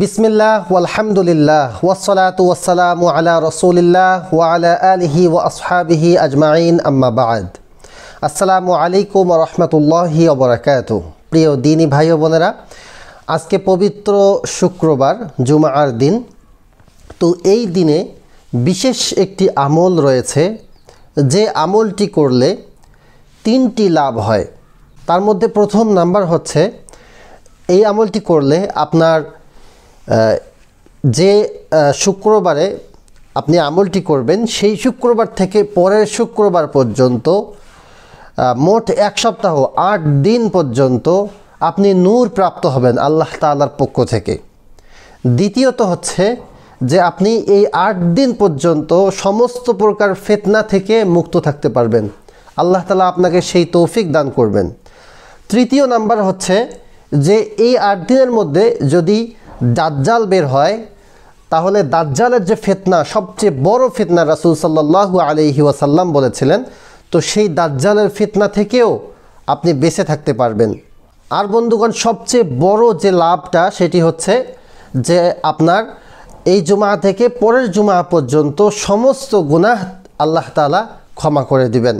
বিসমিল্লাহ আলহামদুলিল্লাহ ওয়াসলাত ওয়াসালাম আলা রসুলিল্লাহ ওয়ালা আলহি ওয়া আসহাবিহি আজমাইন আম্মাবাদ আসসালামু আলাইকুম রহমতুল্লাহি অবরাকাত প্রিয় দিনী ভাই ও বোনেরা আজকে পবিত্র শুক্রবার জুমার দিন তো এই দিনে বিশেষ একটি আমল রয়েছে যে আমলটি করলে তিনটি লাভ হয় তার মধ্যে প্রথম নাম্বার হচ্ছে এই আমলটি করলে আপনার যে শুক্রবারে আপনি আমলটি করবেন সেই শুক্রবার থেকে পরের শুক্রবার পর্যন্ত মোট এক সপ্তাহ আট দিন পর্যন্ত আপনি নূর প্রাপ্ত হবেন আল্লাহ তালার পক্ষ থেকে দ্বিতীয়ত হচ্ছে যে আপনি এই আট দিন পর্যন্ত সমস্ত প্রকার ফেতনা থেকে মুক্ত থাকতে পারবেন আল্লাহ তালা আপনাকে সেই তৌফিক দান করবেন তৃতীয় নাম্বার হচ্ছে যে এই আট দিনের মধ্যে যদি দাজ্জাল বের হয় তাহলে দাজ্জালের যে ফেতনা সবচেয়ে বড় ফেতনা রাসুল সাল্লাহু আলহি ওয়াসাল্লাম বলেছিলেন তো সেই দাজ্জালের ফেতনা থেকেও আপনি বেঁচে থাকতে পারবেন আর বন্ধুগণ সবচেয়ে বড় যে লাভটা সেটি হচ্ছে যে আপনার এই জুমা থেকে পরের জুমা পর্যন্ত সমস্ত গুনাহ আল্লাহ তালা ক্ষমা করে দিবেন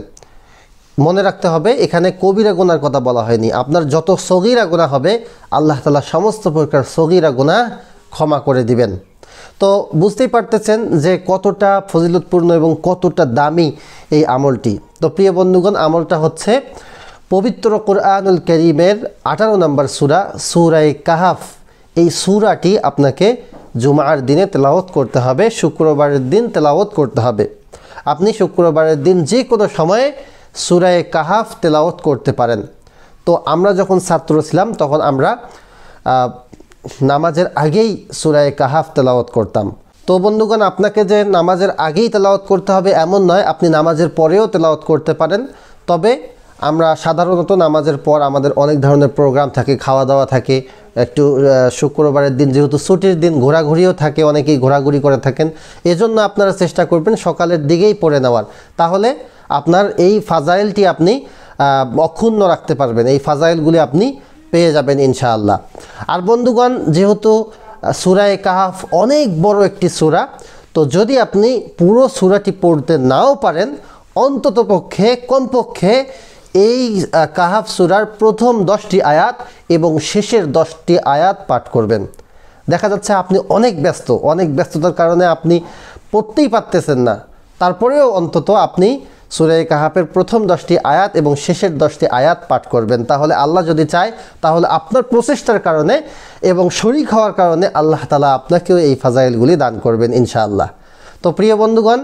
মনে রাখতে হবে এখানে কবিরা গোনার কথা বলা হয়নি আপনার যত সগিরা গুণা হবে আল্লাহ তালা সমস্ত প্রকার সগিরা গুণা ক্ষমা করে দিবেন তো বুঝতেই পারতেছেন যে কতটা ফজিলতপূর্ণ এবং কতটা দামি এই আমলটি তো প্রিয় বন্ধুগণ আমলটা হচ্ছে পবিত্র কোরআনুল করিমের আঠারো নম্বর সুরা সুরাই কাহাফ এই সুরাটি আপনাকে জুমার দিনে তেলাওত করতে হবে শুক্রবারের দিন তেলাওত করতে হবে আপনি শুক্রবারের দিন যে কোনো সময়ে সুরায় কাহাফ তেলাওত করতে পারেন তো আমরা যখন ছাত্র ছিলাম তখন আমরা নামাজের আগেই সুরায় কাহাফ তেলাওত করতাম তো বন্ধুগণ আপনাকে যে নামাজের আগেই তেলাওত করতে হবে এমন নয় আপনি নামাজের পরেও তেলাওত করতে পারেন তবে আমরা সাধারণত নামাজের পর আমাদের অনেক ধরনের প্রোগ্রাম থাকে খাওয়া দাওয়া থাকে একটু শুক্রবারের দিন যেহেতু ছুটির দিন ঘোরাঘুরিও থাকে অনেকেই ঘোরাঘুরি করে থাকেন এজন্য আপনারা চেষ্টা করবেন সকালের দিকেই পড়ে নেওয়ার তাহলে আপনার এই ফাজাইলটি আপনি অক্ষুণ্ণ রাখতে পারবেন এই ফাজাইলগুলি আপনি পেয়ে যাবেন ইনশাআল্লাহ আর বন্ধুগণ যেহেতু সুরায় কাহাফ অনেক বড় একটি সুরা তো যদি আপনি পুরো সুরাটি পড়তে নাও পারেন অন্ততপক্ষে কমপক্ষে এই কাহাফ সুরার প্রথম দশটি আয়াত এবং শেষের দশটি আয়াত পাঠ করবেন দেখা যাচ্ছে আপনি অনেক ব্যস্ত অনেক ব্যস্ততার কারণে আপনি পড়তেই পারতেছেন না তারপরেও অন্তত আপনি সুরে কাহাফের প্রথম দশটি আয়াত এবং শেষের দশটি আয়াত পাঠ করবেন তাহলে আল্লাহ যদি চায় তাহলে আপনার প্রচেষ্টার কারণে এবং শরিক হওয়ার কারণে আল্লাহ তালা আপনাকেও এই ফাজাইলগুলি দান করবেন ইনশাআল্লাহ তো প্রিয় বন্ধুগণ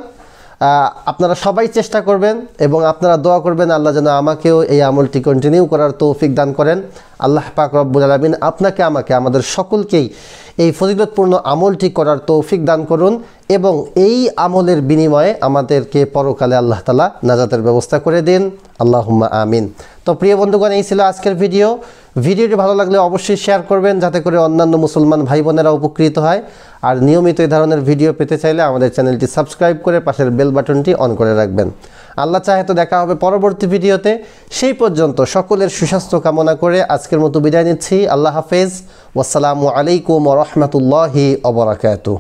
আপনারা সবাই চেষ্টা করবেন এবং আপনারা দোয়া করবেন আল্লাহ যেন আমাকেও এই আমলটি কন্টিনিউ করার তৌফিক দান করেন আল্লাহ পাক রব্বুল আলমিন আপনাকে আমাকে আমাদের সকলকেই এই ফজিলতপূর্ণ আমলটি করার তৌফিক দান করুন এবং এই আমলের বিনিময়ে আমাদেরকে পরকালে আল্লাহ তালা নাজাতের ব্যবস্থা করে দিন আল্লাহ আমিন তো প্রিয় বন্ধুগণ এই ছিল আজকের ভিডিও ভিডিওটি ভালো লাগলে অবশ্যই শেয়ার করবেন যাতে করে অন্যান্য মুসলমান ভাই বোনেরা উপকৃত হয় আর নিয়মিত এই ধরনের ভিডিও পেতে চাইলে আমাদের চ্যানেলটি সাবস্ক্রাইব করে পাশের বেল বাটনটি অন করে রাখবেন আল্লাহ চাহে তো দেখা হবে পরবর্তী ভিডিওতে সেই পর্যন্ত সকলের সুস্বাস্থ্য কামনা করে আজকের মতো বিদায় নিচ্ছি আল্লাহ হাফেজ ওসালামু আলাইকুম রহমতুল্লাহি অবরাকাতু